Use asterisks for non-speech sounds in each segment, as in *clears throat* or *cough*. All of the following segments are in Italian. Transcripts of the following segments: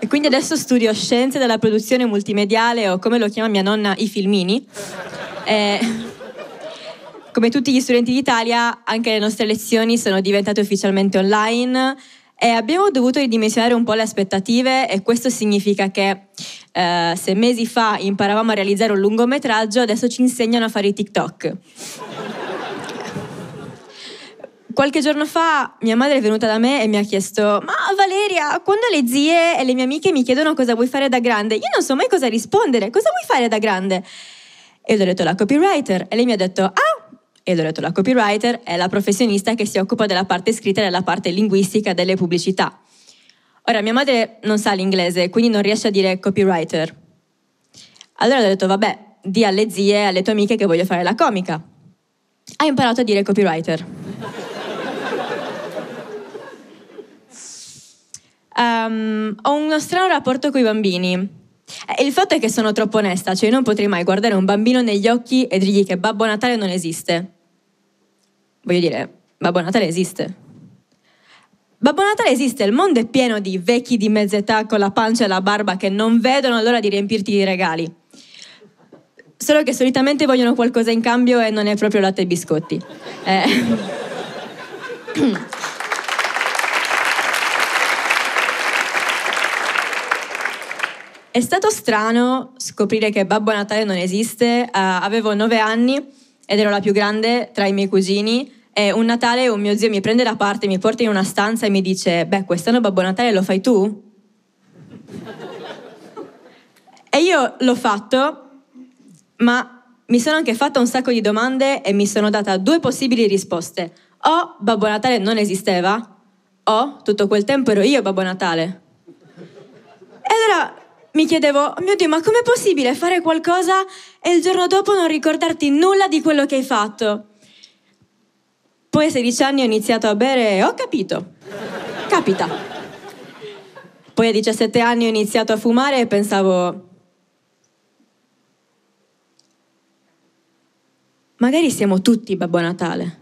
E quindi adesso studio scienze della produzione multimediale o come lo chiama mia nonna i filmini. Eh, come tutti gli studenti d'Italia, anche le nostre lezioni sono diventate ufficialmente online e abbiamo dovuto ridimensionare un po' le aspettative e questo significa che eh, se mesi fa imparavamo a realizzare un lungometraggio, adesso ci insegnano a fare i TikTok. Qualche giorno fa mia madre è venuta da me e mi ha chiesto: Ma Valeria, quando le zie e le mie amiche mi chiedono cosa vuoi fare da grande, io non so mai cosa rispondere. Cosa vuoi fare da grande? E le ho detto la copywriter. E lei mi ha detto: Ah, E ho detto la copywriter è la professionista che si occupa della parte scritta e della parte linguistica delle pubblicità. Ora, mia madre non sa l'inglese, quindi non riesce a dire copywriter. Allora ho detto, vabbè, di alle zie e alle tue amiche che voglio fare la comica. Ha imparato a dire copywriter. um, ho uno strano rapporto con i bambini. Eh, il fatto è che sono troppo onesta, cioè non potrei mai guardare un bambino negli occhi e dirgli che Babbo Natale non esiste. Voglio dire, Babbo Natale esiste. Babbo Natale esiste, il mondo è pieno di vecchi di mezz'età con la pancia e la barba che non vedono l'ora di riempirti di regali. Solo che solitamente vogliono qualcosa in cambio e non è proprio latte e biscotti. Eh. *clears throat* È stato strano scoprire che Babbo Natale non esiste. Uh, avevo nove anni ed ero la più grande tra i miei cugini. E un Natale un mio zio mi prende da parte, mi porta in una stanza e mi dice: Beh, quest'anno Babbo Natale lo fai tu? e io l'ho fatto, ma mi sono anche fatta un sacco di domande e mi sono data due possibili risposte. O Babbo Natale non esisteva, o tutto quel tempo ero io Babbo Natale. E allora mi chiedevo, oh mio Dio, ma com'è possibile fare qualcosa e il giorno dopo non ricordarti nulla di quello che hai fatto? Poi a 16 anni ho iniziato a bere e ho capito. Capita. Poi a 17 anni ho iniziato a fumare e pensavo... Magari siamo tutti Babbo Natale.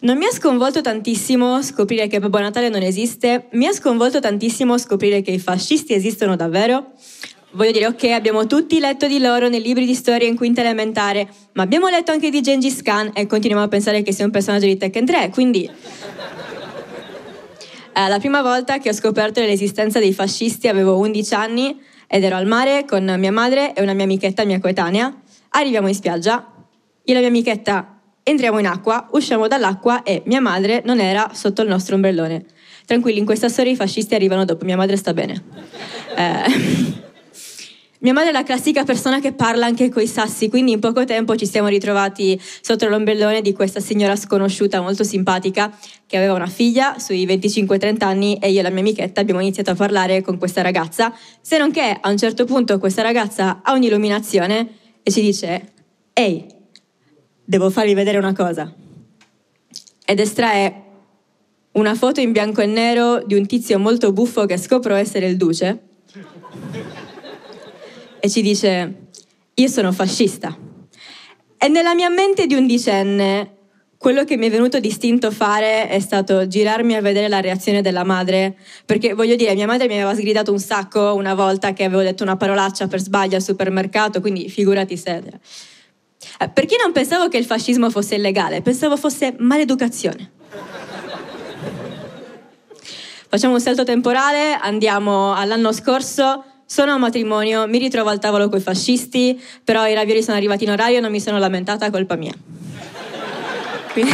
Non mi ha sconvolto tantissimo scoprire che Babbo Natale non esiste, mi ha sconvolto tantissimo scoprire che i fascisti esistono davvero. Voglio dire, ok, abbiamo tutti letto di loro nei libri di storia in quinta elementare, ma abbiamo letto anche di Gengis Khan e continuiamo a pensare che sia un personaggio di Tekken 3, quindi... Eh, la prima volta che ho scoperto l'esistenza dei fascisti avevo 11 anni ed ero al mare con mia madre e una mia amichetta mia coetanea. Arriviamo in spiaggia, io e la mia amichetta Entriamo in acqua, usciamo dall'acqua e mia madre non era sotto il nostro ombrellone. Tranquilli, in questa storia i fascisti arrivano dopo, mia madre sta bene. Eh. *laughs* Mia madre è la classica persona che parla anche coi sassi, quindi in poco tempo ci siamo ritrovati sotto l'ombrellone di questa signora sconosciuta molto simpatica che aveva una figlia sui 25-30 anni e io e la mia amichetta abbiamo iniziato a parlare con questa ragazza, se non che a un certo punto questa ragazza ha un'illuminazione e ci dice "Ehi, devo farvi vedere una cosa. Ed estrae una foto in bianco e nero di un tizio molto buffo che scopro essere il duce e ci dice io sono fascista. E nella mia mente di undicenne quello che mi è venuto distinto fare è stato girarmi a vedere la reazione della madre, perché voglio dire, mia madre mi aveva sgridato un sacco una volta che avevo detto una parolaccia per sbaglio al supermercato, quindi figurati se... Eh, Perché non pensavo che il fascismo fosse illegale, pensavo fosse maleducazione. Facciamo un salto temporale, andiamo all'anno scorso, sono a matrimonio, mi ritrovo al tavolo con i fascisti, però i ravioli sono arrivati in orario e non mi sono lamentata, colpa mia. Quindi...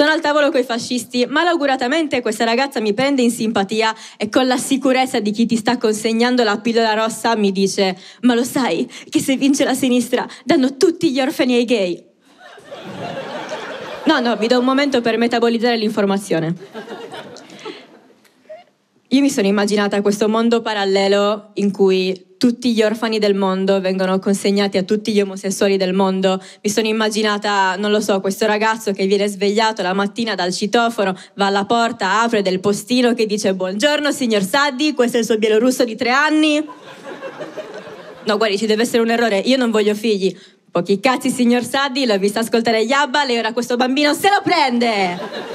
Sono al tavolo coi fascisti, malauguratamente questa ragazza mi prende in simpatia e con la sicurezza di chi ti sta consegnando la pillola rossa mi dice: Ma lo sai che se vince la sinistra danno tutti gli orfani ai gay? No, no, vi do un momento per metabolizzare l'informazione. Io mi sono immaginata questo mondo parallelo in cui tutti gli orfani del mondo vengono consegnati a tutti gli omosessuali del mondo. Mi sono immaginata, non lo so, questo ragazzo che viene svegliato la mattina dal citofono, va alla porta, apre del postino che dice buongiorno signor Saddi, questo è il suo bielorusso di tre anni. No, guardi, ci deve essere un errore, io non voglio figli. Pochi cazzi signor Saddi, l'ho vista ascoltare gli Yabba, e ora questo bambino se lo prende!